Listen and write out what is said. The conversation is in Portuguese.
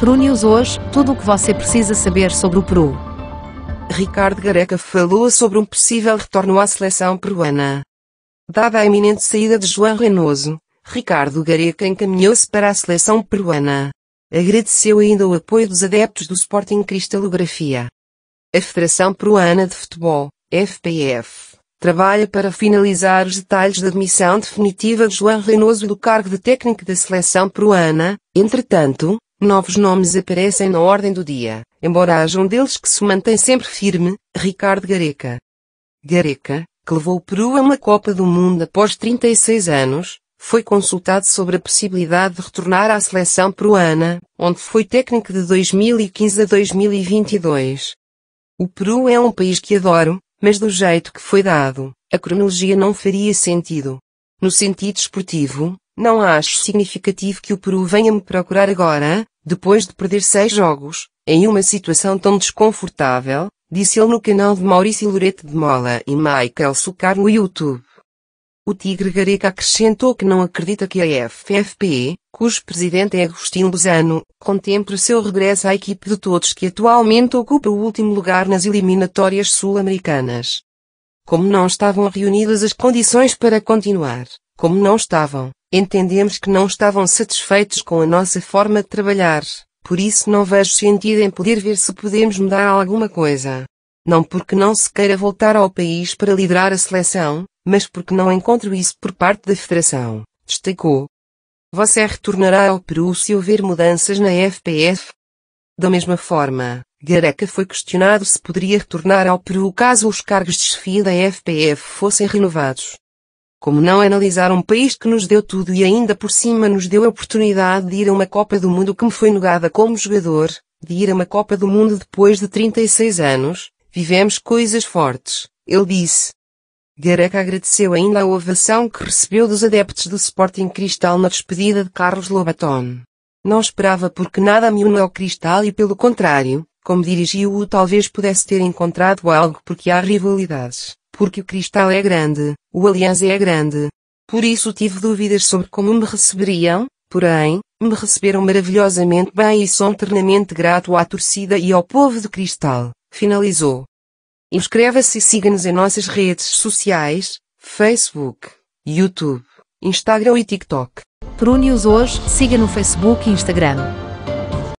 Peru News hoje, tudo o que você precisa saber sobre o Peru. Ricardo Gareca falou sobre um possível retorno à seleção peruana. Dada a iminente saída de João Reynoso, Ricardo Gareca encaminhou-se para a seleção peruana. Agradeceu ainda o apoio dos adeptos do Sporting Cristalografia. A Federação Peruana de Futebol, FPF, trabalha para finalizar os detalhes da admissão definitiva de João Reynoso do cargo de técnico da seleção peruana, entretanto, Novos nomes aparecem na ordem do dia, embora haja um deles que se mantém sempre firme, Ricardo Gareca. Gareca, que levou o Peru a uma Copa do Mundo após 36 anos, foi consultado sobre a possibilidade de retornar à seleção peruana, onde foi técnico de 2015 a 2022. O Peru é um país que adoro, mas do jeito que foi dado, a cronologia não faria sentido. No sentido esportivo, não acho significativo que o Peru venha me procurar agora, depois de perder seis jogos, em uma situação tão desconfortável, disse ele no canal de Maurício Loreto de Mola e Michael Sucar no YouTube. O Tigre Gareca acrescentou que não acredita que a FFP, cujo presidente é Agostinho Lozano, contemple seu regresso à equipe de todos que atualmente ocupa o último lugar nas eliminatórias sul-americanas. Como não estavam reunidas as condições para continuar, como não estavam, Entendemos que não estavam satisfeitos com a nossa forma de trabalhar, por isso não vejo sentido em poder ver se podemos mudar alguma coisa. Não porque não se queira voltar ao país para liderar a seleção, mas porque não encontro isso por parte da Federação, destacou. Você retornará ao Peru se houver mudanças na FPF? Da mesma forma, Gareca foi questionado se poderia retornar ao Peru caso os cargos de chefia da FPF fossem renovados como não analisar um país que nos deu tudo e ainda por cima nos deu a oportunidade de ir a uma Copa do Mundo que me foi negada como jogador, de ir a uma Copa do Mundo depois de 36 anos, vivemos coisas fortes, ele disse. Gareca agradeceu ainda a ovação que recebeu dos adeptos do Sporting Cristal na despedida de Carlos Lobaton. Não esperava porque nada me une ao Cristal e pelo contrário, como dirigiu-o talvez pudesse ter encontrado algo porque há rivalidades. Porque o cristal é grande, o aliança é grande. Por isso tive dúvidas sobre como me receberiam, porém, me receberam maravilhosamente bem e sou eternamente grato à torcida e ao povo de cristal. Finalizou. Inscreva-se e siga-nos em nossas redes sociais, Facebook, YouTube, Instagram e TikTok. Prune-os hoje, siga no Facebook e Instagram.